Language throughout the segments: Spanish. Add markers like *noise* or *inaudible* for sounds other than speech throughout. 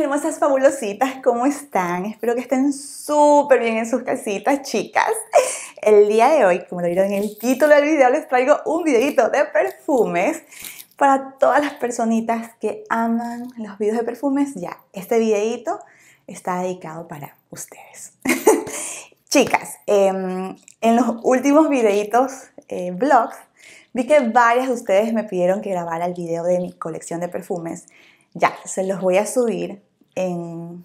hermosas fabulositas, ¿cómo están? Espero que estén súper bien en sus casitas, chicas. El día de hoy, como lo vieron en el título del video, les traigo un videito de perfumes para todas las personitas que aman los videos de perfumes. Ya, este videito está dedicado para ustedes. *laughs* chicas, em, en los últimos videitos, blogs eh, vlogs, vi que varias de ustedes me pidieron que grabara el video de mi colección de perfumes ya, se los voy a subir en...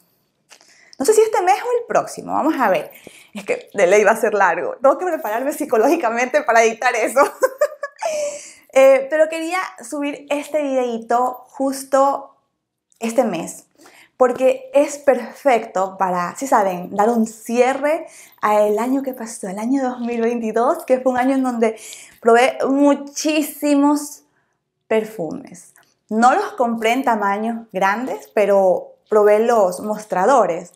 No sé si este mes o el próximo, vamos a ver. Es que de ley va a ser largo. Tengo que prepararme psicológicamente para editar eso. *laughs* Eh, pero quería subir este videito justo este mes, porque es perfecto para, si saben, dar un cierre al año que pasó, el año 2022, que fue un año en donde probé muchísimos perfumes no los compré en tamaños grandes, pero probé los mostradores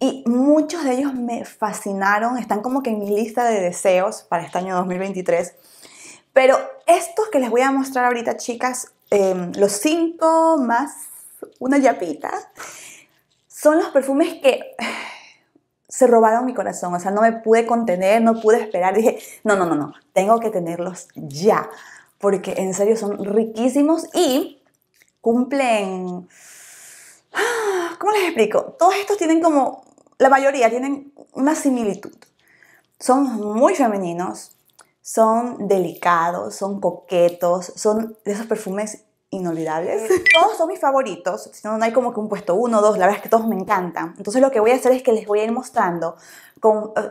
y muchos de ellos me fascinaron, están como que en mi lista de deseos para este año 2023. Pero estos que les voy a mostrar ahorita, chicas, em, los cinco más una yapita, son los perfumes que se robaron mi corazón, o sea, no me pude contener, no pude esperar, dije, no, no, no, no, tengo que tenerlos ya, porque en serio son riquísimos y cumplen... ¿Cómo les explico? Todos estos tienen como, la mayoría tienen una similitud. Son muy femeninos, son delicados, son coquetos, son de esos perfumes inolvidables. todos son mis favoritos, si no, no hay como que un puesto uno dos, la verdad es que todos me encantan. Entonces lo que voy a hacer es que les voy a ir mostrando,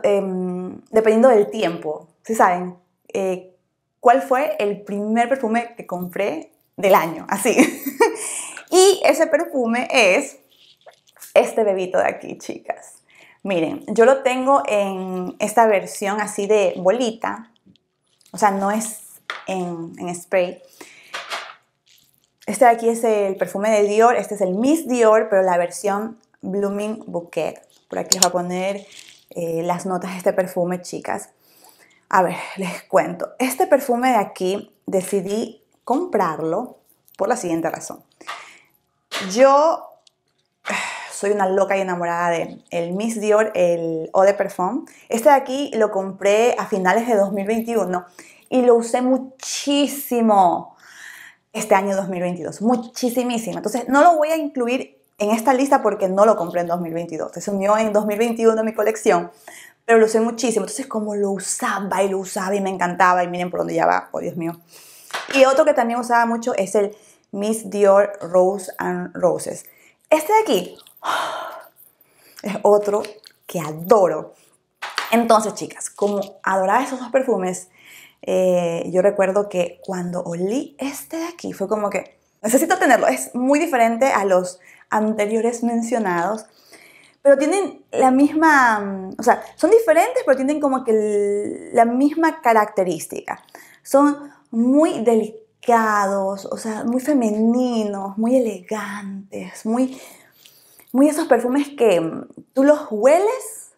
em, dependiendo del tiempo, si saben, eh, cuál fue el primer perfume que compré del año, así. *laughs* y ese perfume es este bebito de aquí, chicas. Miren, yo lo tengo en esta versión así de bolita, o sea, no es en, spray. Este de aquí es el perfume de Dior, este es el Miss Dior, pero la versión Blooming Bouquet. Por aquí les voy a poner eh, las notas de este perfume, chicas. A ver, les cuento. Este perfume de aquí decidí comprarlo por la siguiente razón. Yo *sighs* soy una loca y enamorada de el Miss Dior, el Eau de Parfum. Este de aquí lo compré a finales de 2021 y lo usé muchísimo este año 2022, muchísimo Entonces no lo voy a incluir en esta lista porque no lo compré en 2022. Se unió en 2021 a mi colección, pero lo usé muchísimo. Entonces como lo usaba y lo usaba y me encantaba y miren por dónde ya va, oh Dios mío. Y otro que también usaba mucho es el Miss Dior Rose and Roses. Este de aquí ¡ah! es otro que adoro. Entonces, chicas, como adoraba esos dos perfumes, eh, yo recuerdo que cuando olí este de aquí fue como que necesito tenerlo. Es muy diferente a los anteriores mencionados, pero tienen la misma, mm, o sea, son diferentes, pero tienen como que la misma característica. Son muy delicados, o sea, muy femeninos, muy elegantes, muy, muy esos perfumes que mm, tú los hueles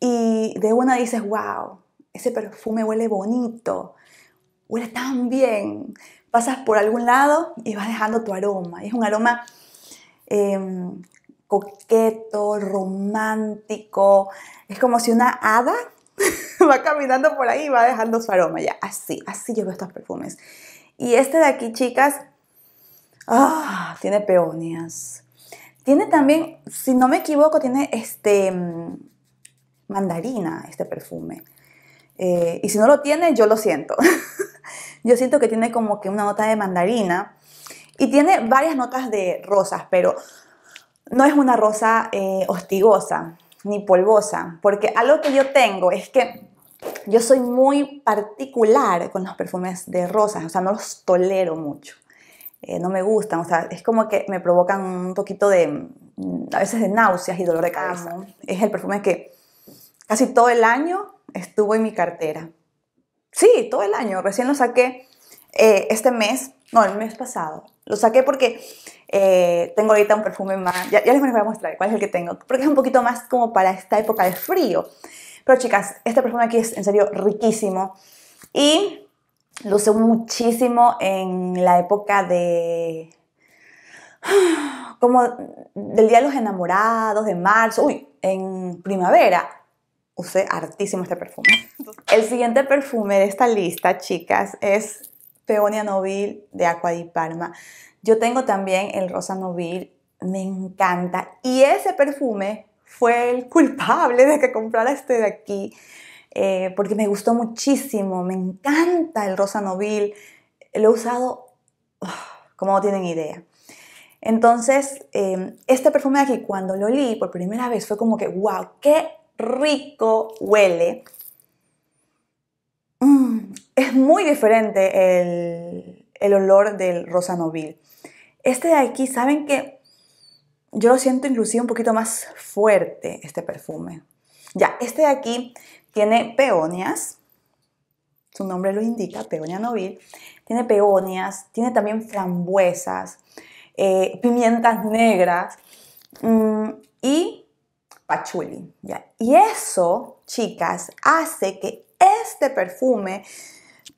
y de una dices, wow, ese perfume huele bonito, huele tan bien. Pasas por algún lado y vas dejando tu aroma. Es un aroma em, coqueto, romántico. Es como si una hada *laughs* *laughs* va caminando por ahí y va dejando su aroma. Ya, así, así yo veo estos perfumes. Y este de aquí, chicas, ah, tiene peonias. Tiene también, si no me equivoco, tiene este mm, mandarina, este perfume. Eh, y si no lo tiene, yo lo siento. *laughs* yo siento que tiene como que una nota de mandarina. Y tiene varias notas de rosas, pero no es una rosa eh, hostigosa ni polvosa, porque algo que yo tengo es que yo soy muy particular con los perfumes de rosas, o sea, no los tolero mucho. Eh, no me gustan, o sea, es como que me provocan un poquito de, mm, a veces de náuseas y dolor de ah, cabeza. Es el perfume que casi todo el año estuvo en mi cartera. Sí, todo el año, recién lo saqué eh, este mes, no, el mes pasado. Lo saqué porque eh, tengo ahorita un perfume más, ya les voy a mostrar cuál es el que tengo, porque es un poquito más como para esta época de frío. Pero chicas, este perfume aquí es en serio riquísimo y lo usé muchísimo en la época de... *sighs* como del Día de los Enamorados, de marzo, uy, en primavera. Usé hartísimo este perfume. *laughs* El siguiente perfume de esta lista, chicas, es Peonia Nobil de Aqua di Parma. Yo tengo también el Rosa Nobil, me encanta. Y ese perfume fue el culpable de que comprara este de aquí, eh, porque me gustó muchísimo, me encanta el rosa lo he usado como no tienen idea. Entonces, em, este perfume de aquí, cuando lo olí por primera vez, fue como que, wow, qué rico huele. Mm, es muy diferente el, olor del rosa Este de aquí, ¿saben qué? yo lo siento inclusive un poquito más fuerte este perfume. Ya, este de aquí tiene peonias, su nombre lo indica, peonia novil, tiene peonias, tiene también frambuesas, eh, pimientas negras mm, y pachuli. ¿ya? Y eso, chicas, hace que este perfume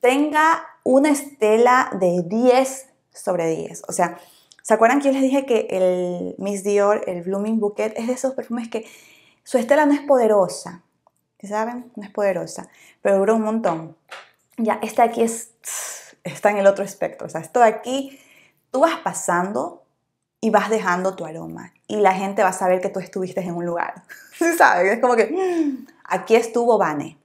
tenga una estela de 10 sobre 10. O sea, ¿Se acuerdan que yo les dije que el Miss Dior, el Blooming Bouquet, es de esos perfumes que su estela no es poderosa? ¿Saben? No es poderosa, pero dura un montón. Ya, esta aquí está en el otro espectro. O sea, esto de aquí, tú vas pasando y vas dejando tu aroma y la gente va a saber que tú estuviste en un lugar. *laughs* saben? Es como que, aquí estuvo Vane.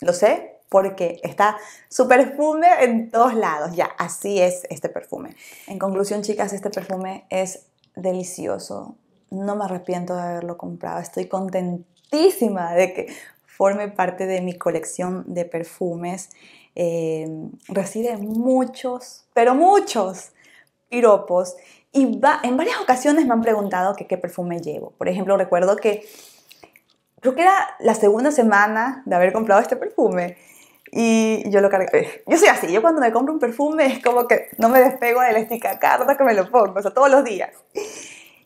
Lo sé, porque está su perfume en todos lados. Ya, así es este perfume. En conclusión, chicas, este perfume es delicioso. No me arrepiento de haberlo comprado. Estoy contentísima de que forme parte de mi colección de perfumes. Eh, recibe muchos, pero muchos piropos. Y va, en varias ocasiones me han preguntado qué perfume llevo. Por ejemplo, recuerdo que creo que era la segunda semana de haber comprado este perfume y yo lo cargué Yo soy así, yo cuando me compro un perfume es como que no me despego de la esticacarta que me lo pongo, o sea, todos los días.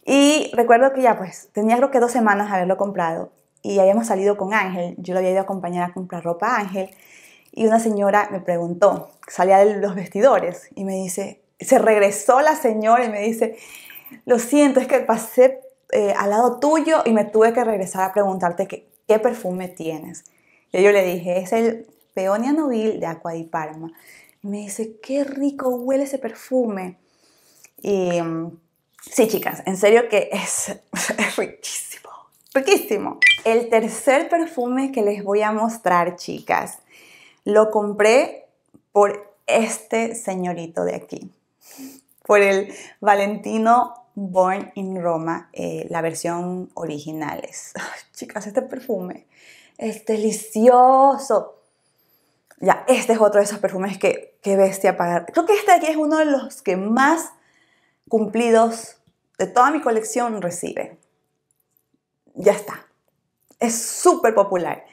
Y recuerdo que ya pues tenía creo que dos semanas haberlo comprado y habíamos salido con Ángel, yo lo había ido a acompañar a comprar ropa a Ángel y una señora me preguntó, salía de los vestidores y me dice, se regresó la señora y me dice, lo siento, es que pasé eh, al lado tuyo y me tuve que regresar a preguntarte qué perfume tienes. Y yo le dije, es el Peonia nobil de Aqua di Parma. me dice, qué rico huele ese perfume. Y mm, sí, chicas, en serio que *laughs* es, riquísimo, riquísimo. El tercer perfume que les voy a mostrar, chicas, lo compré por este señorito de aquí, por el Valentino Born in Roma, eh, la versión original. *laughs* chicas, este perfume es delicioso. Ya, este es otro de esos perfumes que, qué bestia pagar. Creo que este aquí es uno de los que más cumplidos de toda mi colección recibe. Ya está. Es súper popular.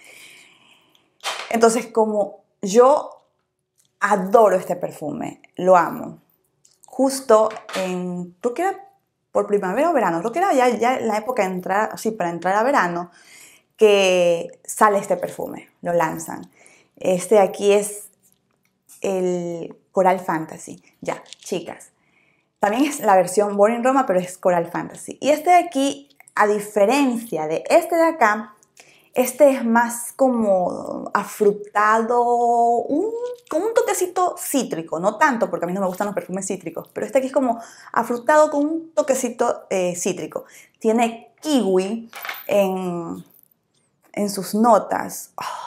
Entonces, como yo adoro este perfume, lo amo. Justo en, tú qué era por primavera o verano, tú que era ya, ya en la época de entrar, sí, para entrar a verano, que sale este perfume, lo lanzan. Este de aquí es el Coral Fantasy. Ya, chicas. También es la versión Born in Roma, pero es Coral Fantasy. Y este de aquí, a diferencia de este de acá, este es más como afrutado, con un toquecito cítrico, no tanto porque a mí no me gustan los perfumes cítricos, pero este aquí es como afrutado con un toquecito eh, cítrico. Tiene kiwi en, en sus notas. Ah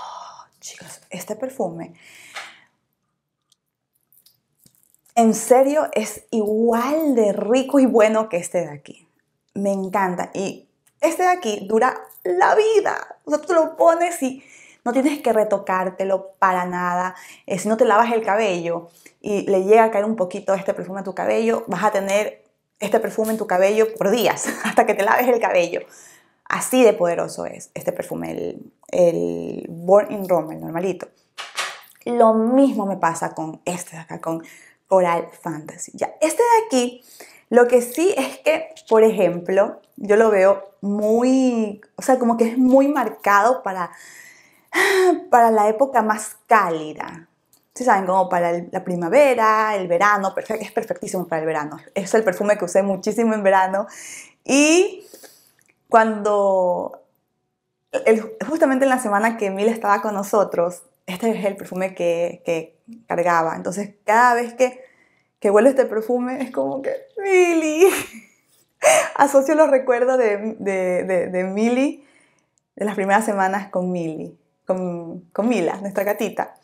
chicas, este perfume en serio es igual de rico y bueno que este de aquí. Me encanta. Y este de aquí dura la vida. O sea, tú lo pones y no tienes que retocártelo para nada. Eh, si no te lavas el cabello y le llega a caer un poquito este perfume a tu cabello, vas a tener este perfume en tu cabello por días, *laughs* hasta que te laves el cabello. Así de poderoso es este perfume, el, Born in Rome, el normalito. Lo mismo me pasa con este de acá, con Oral Fantasy. Ya, este de aquí, lo que sí es que, por ejemplo, yo lo veo muy, o sea, como que es muy marcado para, para la época más cálida. ¿Sí saben, como para la primavera, el verano, Perfecto, es perfectísimo para el verano. Es el perfume que usé muchísimo en verano y cuando, justamente en la semana que Mila estaba con nosotros, este es el perfume que, cargaba. Entonces, cada vez que, que huelo este perfume, es como que, Mili, *laughs* asocio los recuerdos de, de, de, de Mili, de las primeras semanas con Mili, con, con Mila, nuestra gatita.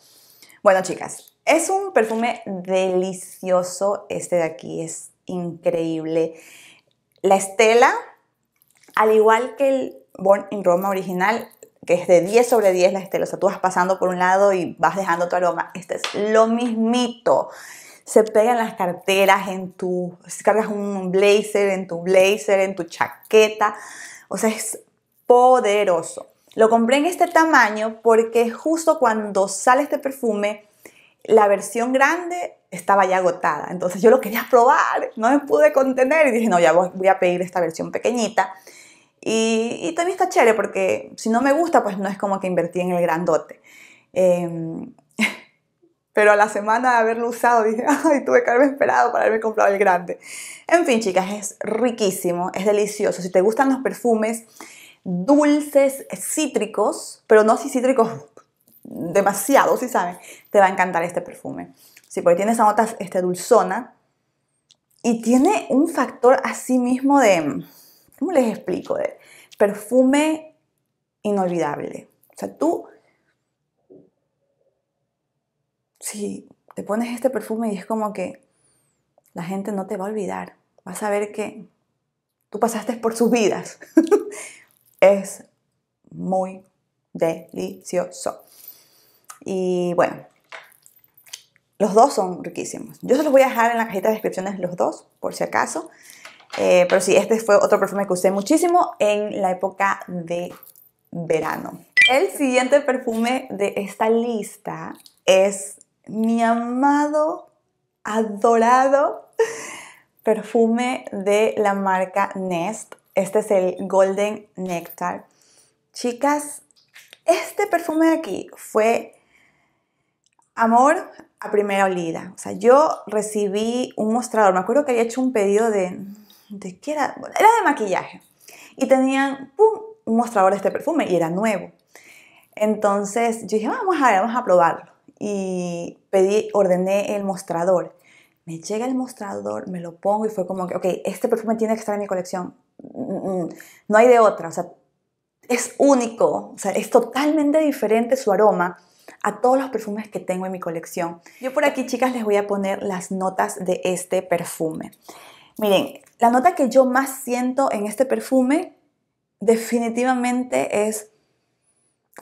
Bueno, chicas, es un perfume delicioso este de aquí, es increíble. La estela al igual que el Born in Roma original, que es de 10 sobre 10 la estela, o sea, tú vas pasando por un lado y vas dejando tu aroma, este es lo mismito. Se pega en las carteras, en tu, si cargas un blazer, en tu blazer, en tu chaqueta, o sea, es poderoso. Lo compré en este tamaño porque justo cuando sale este perfume, la versión grande estaba ya agotada. Entonces yo lo quería probar, no me pude contener y dije, no, ya voy a pedir esta versión pequeñita. Y, también está chévere porque si no me gusta, pues no es como que invertí en el grandote. Em, *laughs* pero a la semana de haberlo usado dije, *laughs* ay, tuve que haberme esperado para haberme comprado el grande. En fin, chicas, es riquísimo, es delicioso. Si te gustan los perfumes dulces, cítricos, pero no si cítricos demasiado, si sabes, te va a encantar este perfume. Sí, porque tiene esa nota este, dulzona y tiene un factor así mismo de ¿cómo les explico? Eh, perfume inolvidable. O sea, tú, si te pones este perfume y es como que la gente no te va a olvidar, vas a ver que tú pasaste por sus vidas. *laughs* es muy delicioso. Y bueno, los dos son riquísimos. Yo se los voy a dejar en la cajita de descripciones los dos, por si acaso. Eh, pero sí, este fue otro perfume que usé muchísimo en la época de verano. El siguiente perfume de esta lista es mi amado, adorado perfume de la marca Nest. Este es el Golden Nectar. Chicas, este perfume de aquí fue amor a primera olida. O sea, yo recibí un mostrador. Me acuerdo que había hecho un pedido de, de qué era, era de maquillaje. Y tenían un mostrador de este perfume y era nuevo. Entonces yo dije, vamos a ver, vamos a probarlo. Y pedí, ordené el mostrador. Me llega el mostrador, me lo pongo y fue como que, ok, este perfume tiene que estar en mi colección. Mm, mm, mm, no hay de otra, o sea, es único, o sea, es totalmente diferente su aroma a todos los perfumes que tengo en mi colección. Yo por aquí, chicas, les voy a poner las notas de este perfume. Miren, la nota que yo más siento en este perfume definitivamente es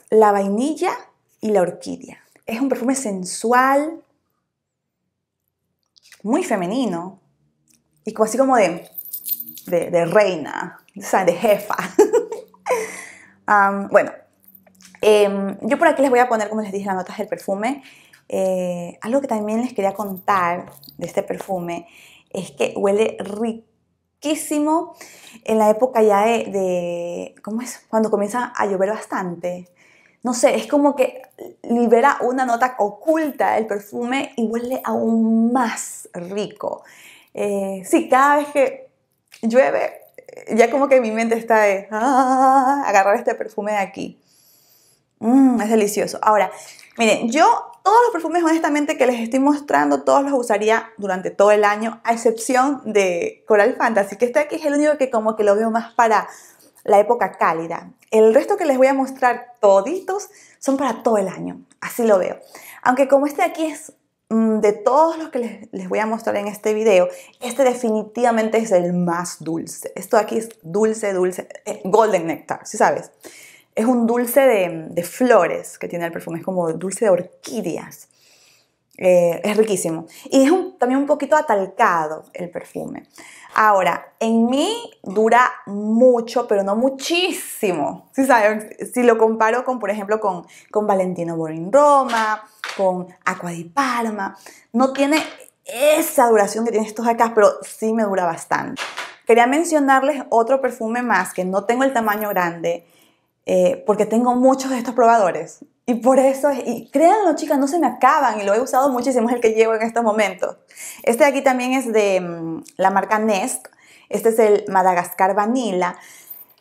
la vainilla y la orquídea. Es un perfume sensual, muy femenino y así como de, de, reina, o sea, de jefa. *laughs* bueno, em, yo por aquí les voy a poner, como les dije, las notas del perfume. Eh, algo que también les quería contar de este perfume es que huele rico en la época ya de, ¿cómo es? Cuando comienza a llover bastante. No sé, es como que libera una nota oculta del perfume y huele aún más rico. Eh, sí, cada vez que llueve, eh, ya como que mi mente está de ah, agarrar este perfume de aquí. Mm, es delicioso. Ahora, Miren, yo todos los perfumes honestamente que les estoy mostrando, todos los usaría durante todo el año, a excepción de Coral Fantasy, que este aquí es el único que como que lo veo más para la época cálida. El resto que les voy a mostrar toditos son para todo el año, así lo veo. Aunque como este aquí es mm, de todos los que les, voy a mostrar en este video, este definitivamente es el más dulce. Esto aquí es dulce, dulce, eh, golden nectar, si sabes. Es un dulce de, flores que tiene el perfume, es como dulce de orquídeas. Eh, es riquísimo. Y es también un poquito atalcado el perfume. Ahora, en mí dura mucho, pero no muchísimo. Si, lo comparo con, por ejemplo, con, Valentino Borin Roma, con Aqua di Parma, no tiene esa duración que tiene estos acá, pero sí me dura bastante. Quería mencionarles otro perfume más que no tengo el tamaño grande, eh, porque tengo muchos de estos probadores. Y por eso, y créanlo chicas, no se me acaban y lo he usado muchísimo, es el que llevo en estos momentos. Este de aquí también es de mm, la marca Nest, este es el Madagascar Vanilla.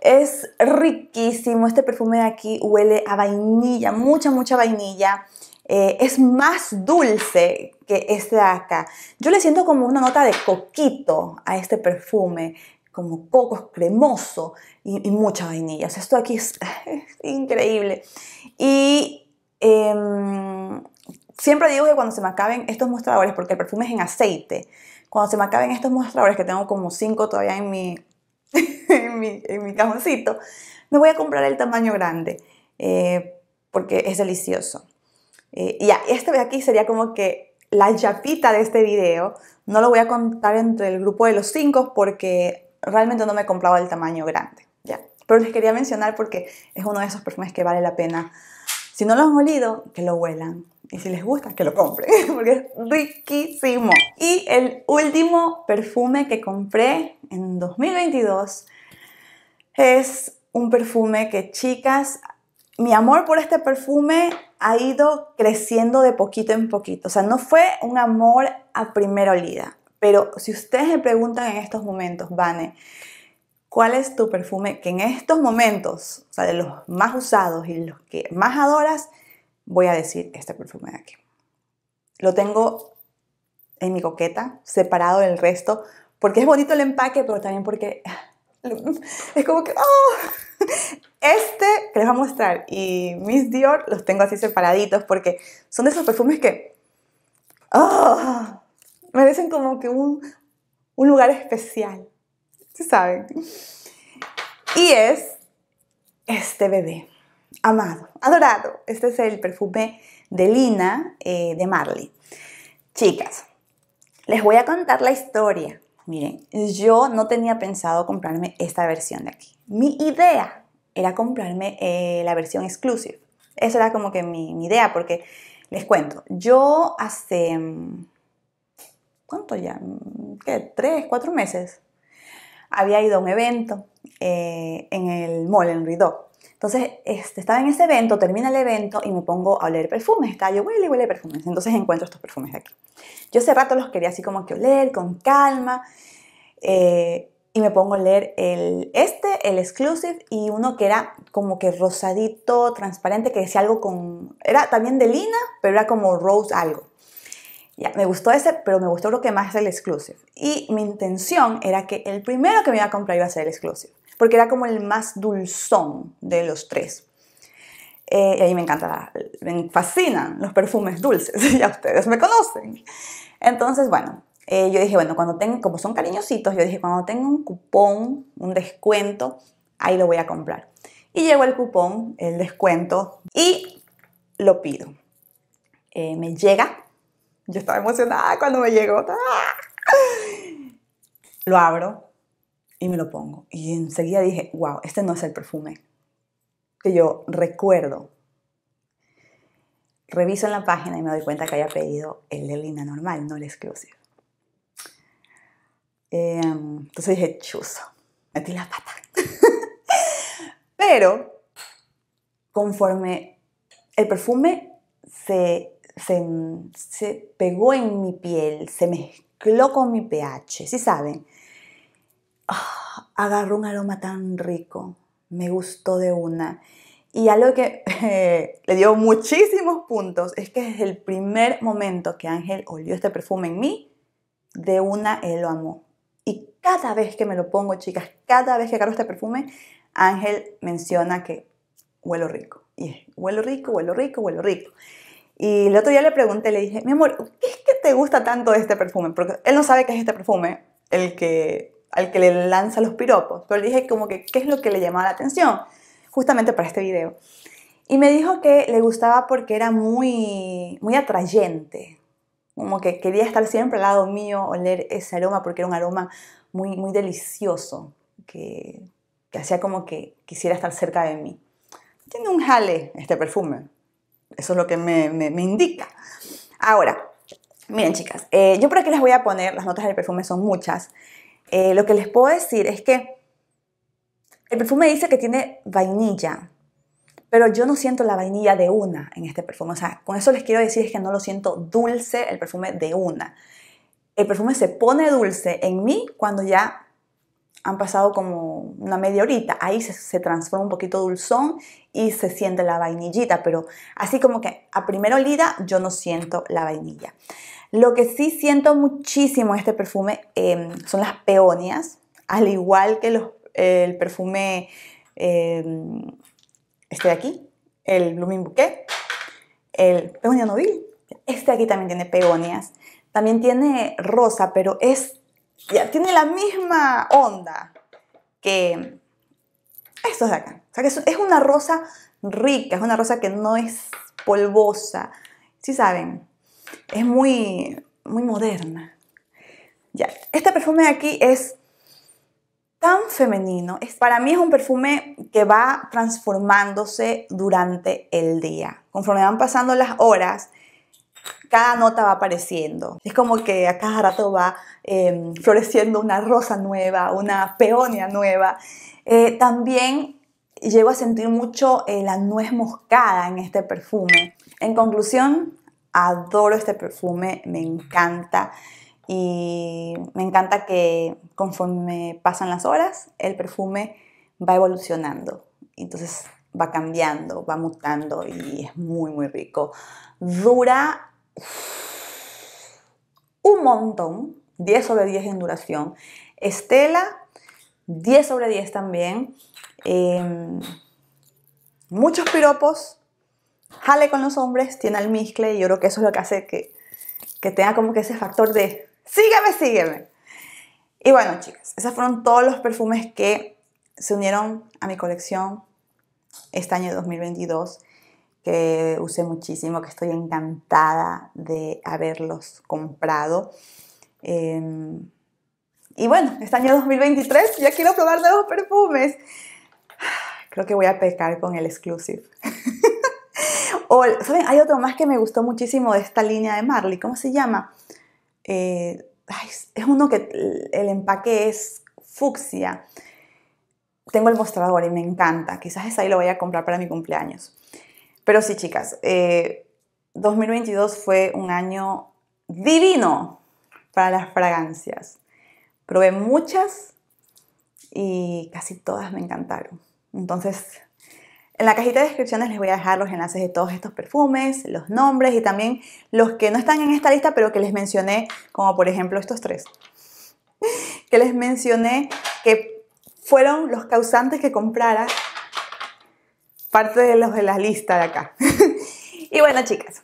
Es riquísimo, este perfume de aquí huele a vainilla, mucha, mucha vainilla. Eh, es más dulce que este de acá. Yo le siento como una nota de coquito a este perfume como coco, cremoso y, mucha vainilla. esto aquí es, *laughs* increíble. Y em, siempre digo que cuando se me acaben estos mostradores, porque el perfume es en aceite, cuando se me acaben estos mostradores, que tengo como 5 todavía *laughs* en mi, en mi, cajoncito, me voy a comprar el tamaño grande, eh, porque es delicioso. Eh, y ya, este de aquí sería como que la chapita de este video. No lo voy a contar entre el grupo de los cinco porque realmente no me compraba el tamaño grande, ¿ya? Pero les quería mencionar porque es uno de esos perfumes que vale la pena. Si no lo han olido, que lo huelan. Y si les gusta, que lo compren, *laughs* porque es riquísimo. Y el último perfume que compré en 2022 es un perfume que, chicas, mi amor por este perfume ha ido creciendo de poquito en poquito. O sea, no fue un amor a primera olida. Pero si ustedes me preguntan en estos momentos, Vane, ¿cuál es tu perfume que en estos momentos, o sea, de los más usados y los que más adoras, voy a decir este perfume de aquí? Lo tengo en mi coqueta, separado del resto, porque es bonito el empaque, pero también porque *laughs* es como que, oh, este que les voy a mostrar y Miss Dior los tengo así separaditos porque son de esos perfumes que, ¡oh! merecen como que un, lugar especial, ¿sí saben? Y es este bebé, amado, adorado. Este es el perfume de Lina eh, de Marley. Chicas, les voy a contar la historia. Miren, yo no tenía pensado comprarme esta versión de aquí. Mi idea era comprarme eh, la versión exclusive. Esa era como que mi idea, porque les cuento, yo hace mm, ¿cuánto ya? ¿Qué? ¿Tres, cuatro meses? Había ido a un evento eh, en el mall, en Ridó. Entonces este, estaba en ese evento, termina el evento y me pongo a oler perfumes. Está yo, huele y huele perfumes. Entonces encuentro estos perfumes de aquí. Yo hace rato los quería así como que oler, con calma. Eh, y me pongo a leer el este, el exclusive y uno que era como que rosadito, transparente, que decía algo con... Era también de lina, pero era como rose algo. Ya, me gustó ese, pero me gustó lo que más es el exclusive. Y mi intención era que el primero que me iba a comprar iba a ser el exclusive, porque era como el más dulzón de los tres. Eh, y ahí me encanta, me fascinan los perfumes dulces, *laughs* ya ustedes me conocen. Entonces, bueno, eh, yo dije, bueno, cuando tengo, como son cariñositos, yo dije, cuando tengo un cupón, un descuento, ahí lo voy a comprar. Y llegó el cupón, el descuento, y lo pido. Eh, me llega yo estaba emocionada cuando me llegó. Lo abro y me lo pongo. Y enseguida dije, wow, este no es el perfume que yo recuerdo. Reviso en la página y me doy cuenta que haya pedido el de normal, no el exclusive. Em, entonces dije, chuso, metí la pata. *laughs* Pero conforme el perfume se se, pegó en mi piel, se mezcló con mi pH, si saben? Ah, agarró un aroma tan rico, me gustó de una. Y algo que *laughs* le dio muchísimos puntos es que desde el primer momento que Ángel olió este perfume en mí, de una él lo amó. Y cada vez que me lo pongo, chicas, cada vez que agarro este perfume, Ángel menciona que huelo rico. Y es, huelo rico, huelo rico, huelo rico. Y el otro día le pregunté, le dije, mi amor, ¿qué es que te gusta tanto de este perfume? Porque él no sabe qué es este perfume el que, al que le lanza los piropos. Pero le dije como que, ¿qué es lo que le llamaba la atención? Justamente para este video. Y me dijo que le gustaba porque era muy, muy atrayente. Como que quería estar siempre al lado mío, oler ese aroma, porque era un aroma muy, muy delicioso, que, que hacía como que quisiera estar cerca de mí. Tiene un jale este perfume, eso es lo que me, indica. Ahora, miren chicas, eh, yo por aquí les voy a poner, las notas del perfume son muchas. Eh, lo que les puedo decir es que el perfume dice que tiene vainilla, pero yo no siento la vainilla de una en este perfume. O sea, con eso les quiero decir es que no lo siento dulce el perfume de una. El perfume se pone dulce en mí cuando ya han pasado como una media horita, ahí se, transforma un poquito dulzón y se siente la vainillita, pero así como que a primera olida yo no siento la vainilla. Lo que sí siento muchísimo este perfume em, son las peonias, al igual que el perfume em, este de aquí, el Blooming Bouquet, el Peonia nobil este de aquí también tiene peonias, también tiene rosa, pero es ya tiene la misma onda que estos de acá. es una rosa rica, es una rosa que no es polvosa. Si ¿Sí saben, es muy, muy moderna. Ya, este perfume de aquí es tan femenino. Es, para mí es un perfume que va transformándose durante el día. Conforme van pasando las horas, cada nota va apareciendo. Es como que a cada rato va em, floreciendo una rosa nueva, una peonia nueva. Eh, también llego a sentir mucho la nuez moscada en este perfume. En conclusión, adoro este perfume, me encanta y me encanta que conforme pasan las horas, el perfume va evolucionando. Entonces va cambiando, va mutando y es muy, muy rico. Dura un montón, 10 sobre 10 en duración. Estela, 10 sobre 10 también. Em, muchos piropos, jale con los hombres, tiene almizcle y yo creo que eso es lo que hace que, que tenga como que ese factor de sígueme, sígueme. Y bueno, chicas, esos fueron todos los perfumes que se unieron a mi colección este año 2022 que usé muchísimo, que estoy encantada de haberlos comprado. Em, y bueno, este año 2023 ya quiero probar nuevos perfumes. *sighs* Creo que voy a pecar con el exclusive. *laughs* o, ¿saben? Hay otro más que me gustó muchísimo de esta línea de Marley. ¿Cómo se llama? Eh, es uno que el empaque es fucsia. Tengo el mostrador y me encanta. Quizás ese ahí lo voy a comprar para mi cumpleaños. Pero sí, chicas, 2022 eh, fue un año divino para las fragancias. Probé muchas y casi todas me encantaron. Entonces, en la cajita de descripciones les voy a dejar los enlaces de todos estos perfumes, los nombres y también los que no están en esta lista, pero que les mencioné, como por ejemplo estos tres, *laughs* que les mencioné que fueron los causantes que comprara parte de los de la lista de acá. *laughs* y bueno, chicas,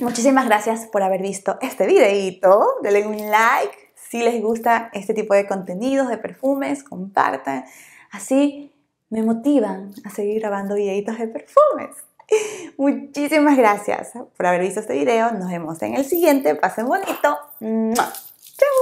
muchísimas gracias por haber visto este videito. Denle un like si les gusta este tipo de contenidos, de perfumes, compartan. Así me motivan a seguir grabando videitos de perfumes. *laughs* Muchísimas gracias por haber visto este video. Nos vemos en el siguiente. Pasen bonito. ¡Chao!